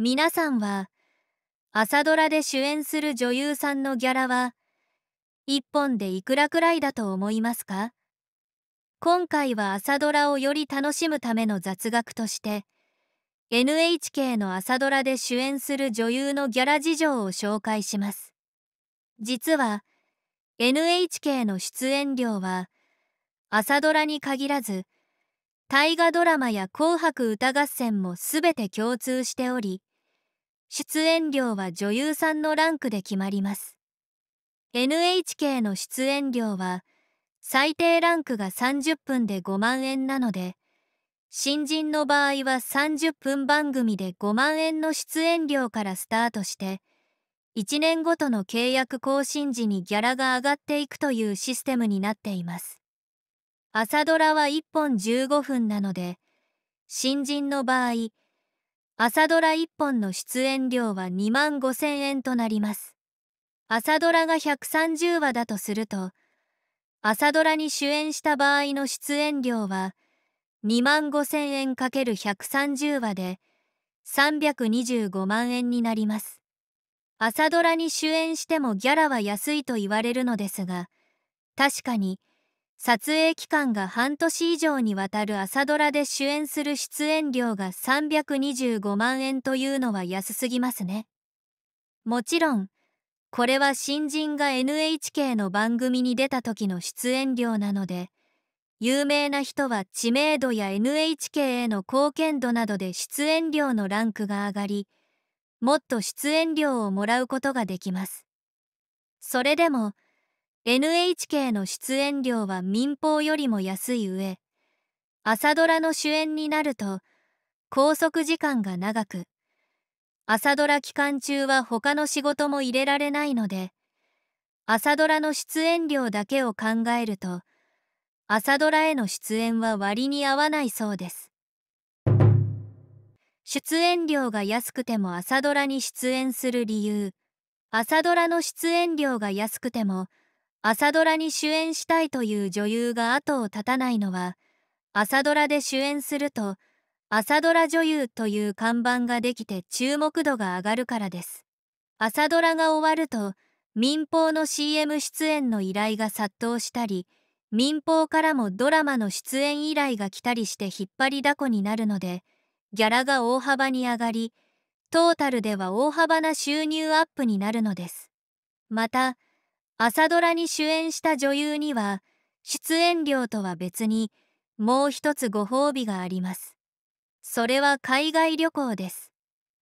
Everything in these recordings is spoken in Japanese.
皆さんは朝ドラで主演する女優さんのギャラは1本でいくらくらいだと思いますか今回は朝ドラをより楽しむための雑学として NHK の朝ドラで主演する女優のギャラ事情を紹介します実は NHK の出演料は朝ドラに限らず大河ドラマや「紅白歌合戦」も全て共通しており出演料は女優さんのランクで決まります NHK の出演料は最低ランクが30分で5万円なので新人の場合は30分番組で5万円の出演料からスタートして1年ごとの契約更新時にギャラが上がっていくというシステムになっています朝ドラは1本15分なので新人の場合朝ドラ1本の出演料は2万5000円となります。朝ドラが130話だとすると、朝ドラに主演した場合の出演料は2万5000円 ×130 話で325万円になります。朝ドラに主演してもギャラは安いと言われるのですが、確かに撮影期間が半年以上にわたる朝ドラで主演する出演料が325万円というのは安すぎますね。もちろん、これは新人が NHK の番組に出た時の出演料なので、有名な人は知名度や NHK への貢献度などで出演料のランクが上がり、もっと出演料をもらうことができます。それでも、NHK の出演料は民放よりも安い上、朝ドラの主演になると拘束時間が長く、朝ドラ期間中は他の仕事も入れられないので、朝ドラの出演料だけを考えると、朝ドラへの出演は割に合わないそうです。出演料が安くても朝ドラに出演する理由、朝ドラの出演料が安くても、朝ドラに主演したいという女優が後を絶たないのは朝ドラで主演すると朝ドラ女優という看板ができて注目度が上がるからです朝ドラが終わると民放の CM 出演の依頼が殺到したり民放からもドラマの出演依頼が来たりして引っ張りだこになるのでギャラが大幅に上がりトータルでは大幅な収入アップになるのですまた朝ドラに主演した女優には出演料とは別にもう一つご褒美があります。それは海外旅行です。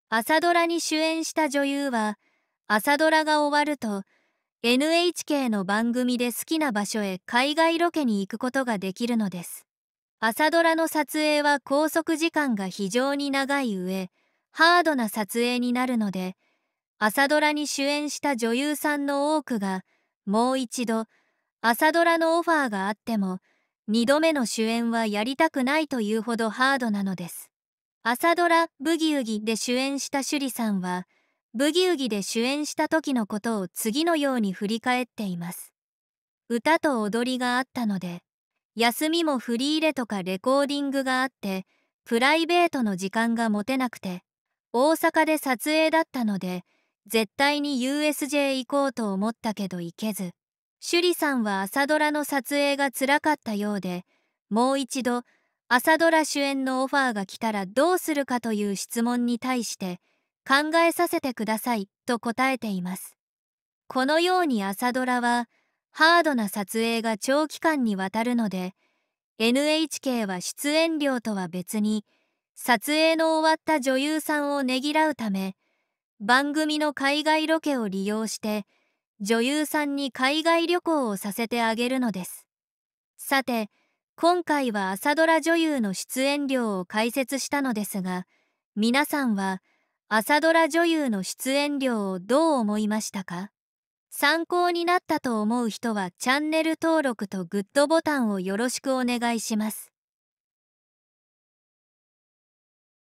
朝ドラに主演した女優は朝ドラが終わると NHK の番組で好きな場所へ海外ロケに行くことができるのです。朝ドラの撮影は拘束時間が非常に長い上、ハードな撮影になるので、朝ドラに主演した女優さんの多くが、もう一度朝ドラのオファーがあっても2度目の主演はやりたくないというほどハードなのです朝ドラ「ブギウギ」で主演した趣里さんは「ブギウギ」で主演した時のことを次のように振り返っています歌と踊りがあったので休みも振り入れとかレコーディングがあってプライベートの時間が持てなくて大阪で撮影だったので絶対に USJ 行こうと思ったけど行けず趣里さんは朝ドラの撮影がつらかったようでもう一度朝ドラ主演のオファーが来たらどうするかという質問に対して考えさせてくださいと答えていますこのように朝ドラはハードな撮影が長期間にわたるので NHK は出演料とは別に撮影の終わった女優さんをねぎらうため番組の海外ロケを利用して女優さんに海外旅行をさせてあげるのですさて今回は朝ドラ女優の出演料を解説したのですが皆さんは朝ドラ女優の出演料をどう思いましたか参考になったと思う人はチャンネル登録とグッドボタンをよろしくお願いします。